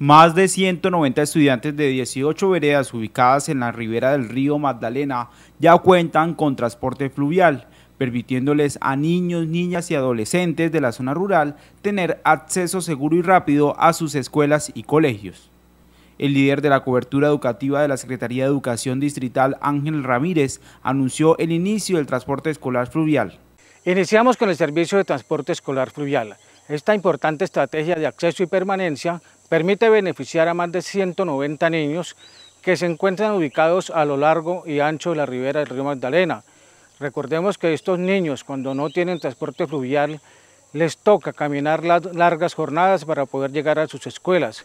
Más de 190 estudiantes de 18 veredas ubicadas en la ribera del río Magdalena ya cuentan con transporte fluvial, permitiéndoles a niños, niñas y adolescentes de la zona rural tener acceso seguro y rápido a sus escuelas y colegios. El líder de la cobertura educativa de la Secretaría de Educación Distrital, Ángel Ramírez, anunció el inicio del transporte escolar fluvial. Iniciamos con el servicio de transporte escolar fluvial esta importante estrategia de acceso y permanencia permite beneficiar a más de 190 niños que se encuentran ubicados a lo largo y ancho de la ribera del río Magdalena. Recordemos que estos niños cuando no tienen transporte fluvial les toca caminar largas jornadas para poder llegar a sus escuelas.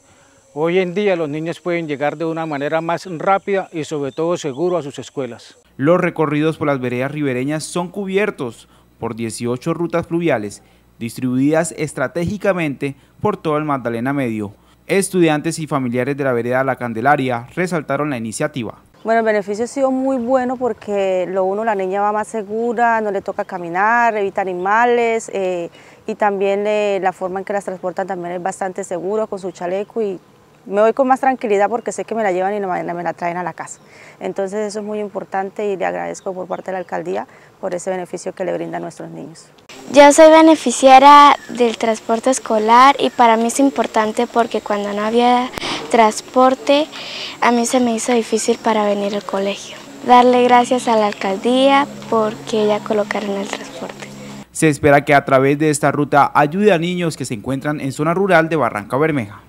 Hoy en día los niños pueden llegar de una manera más rápida y sobre todo seguro a sus escuelas. Los recorridos por las veredas ribereñas son cubiertos por 18 rutas fluviales distribuidas estratégicamente por todo el Magdalena Medio. Estudiantes y familiares de la vereda La Candelaria resaltaron la iniciativa. Bueno, el beneficio ha sido muy bueno porque lo uno, la niña va más segura, no le toca caminar, evita animales eh, y también eh, la forma en que las transportan también es bastante seguro con su chaleco y me voy con más tranquilidad porque sé que me la llevan y me la traen a la casa. Entonces eso es muy importante y le agradezco por parte de la alcaldía por ese beneficio que le brinda a nuestros niños. Yo soy beneficiaria del transporte escolar y para mí es importante porque cuando no había transporte a mí se me hizo difícil para venir al colegio. Darle gracias a la alcaldía porque ya colocaron el transporte. Se espera que a través de esta ruta ayude a niños que se encuentran en zona rural de Barranca Bermeja.